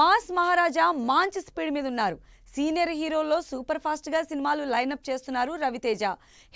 mass మహారాజా మాంచ్ speed మీద ఉన్నారు senior హీరోల్లో super ఫాస్ట్గా సినిమాలు లైనప్ చేస్తున్నారు రవితేజ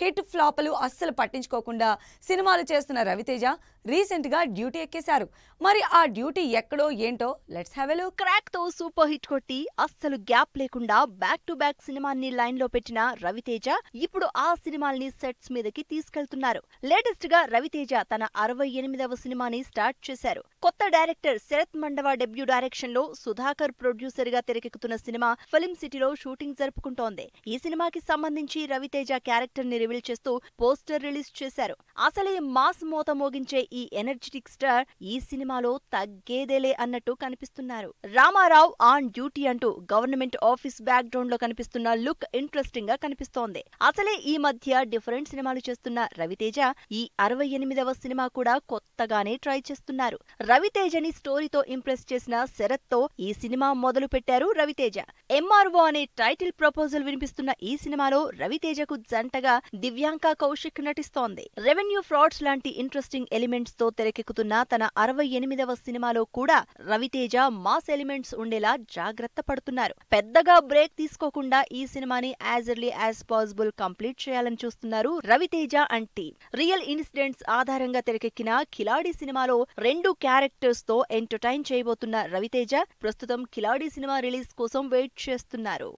హిట్ ఫ్లాపలు అస్సలు పట్టించుకోకుండా సినిమాలు చేస్తున్న రవితేజ రీసెంట్గా డ్యూటీ ఎక్కేశారు మరి ఆ డ్యూటీ ఎక్కడో ఏంటో లెట్స్ హ్యావ్ ఎలో క్రాక్తో సూపర్ హిట్ కొట్టి అస్సలు గ్యాప్ లేకుండా బ్యాక్ టు బ్యాక్ సినిమాల్ని లైన్లో పెట్టిన రవితేజ ఇప్పుడు ఆ సినిమాల్ని సెట్స్ మీదకి తీసుకెళ్తున్నారు లేటెస్ట్గా రవితేజ తన అరవై ఎనిమిదవ సినిమాని స్టార్ట్ చేశారు కొత్త director Sharath Mandava debut direction లో సుధాకర్ ప్రొడ్యూసర్ గా తెరకెక్కుతున్న సినిమా ఫిలిం సిటీలో షూటింగ్ జరుపుకుంటోంది ఈ సినిమాకి సంబంధించి రవితేజ క్యారెక్టర్ ని రివీల్ చేస్తూ పోస్టర్ రిలీజ్ చేశారు అసలే మాస్ మోత మోగించే ఈ ఎనర్జెటిక్ స్టార్ ఈ సినిమాలో తగ్గేదేలే అన్నట్టు కనిపిస్తున్నారు రామారావు ఆన్ డ్యూటీ అంటూ గవర్నమెంట్ ఆఫీస్ బ్యాక్ గ్రౌండ్ లో కనిపిస్తున్న లుక్ ఇంట్రెస్టింగ్ గా కనిపిస్తోంది అసలే ఈ మధ్య డిఫరెంట్ సినిమాలు చేస్తున్న రవితేజ ఈ అరవై ఎనిమిదవ సినిమా కూడా కొత్తగానే ట్రై చేస్తున్నారు రవితేజని స్టోరీతో ఇంప్రెస్ చేసిన శరత్తో ఈ సినిమా మొదలు పెట్టారు రవితేజ ఎంఆర్ఓ అనే టైటిల్ ప్రపోజల్ వినిపిస్తున్న ఈ సినిమాలో రవితేజకు జంటగా దివ్యాంక కౌశిక్ నటిస్తోంది రెవెన్యూ ఫ్రాడ్స్ లాంటి ఇంట్రెస్టింగ్ ఎలిమెంట్స్ తో తెరకెక్కుతున్న తన అరవై ఎనిమిదవ సినిమాలో కూడా రవితేజ మాస్ ఎలిమెంట్స్ ఉండేలా జాగ్రత్త పడుతున్నారు పెద్దగా బ్రేక్ తీసుకోకుండా ఈ సినిమాని as early as possible complete చేయాలని చూస్తున్నారు రవితేజ అంటీ రియల్ ఇన్సిడెంట్స్ ఆధారంగా తెరకెక్కిన కిలాడి సినిమాలో రెండు క్యారెక్టర్ క్యారెక్టర్స్ తో ఎంటర్టైన్ చేయబోతున్న రవితేజ ప్రస్తుతం కిలాడి సినిమా రిలీజ్ కోసం వెయిట్ చేస్తున్నారు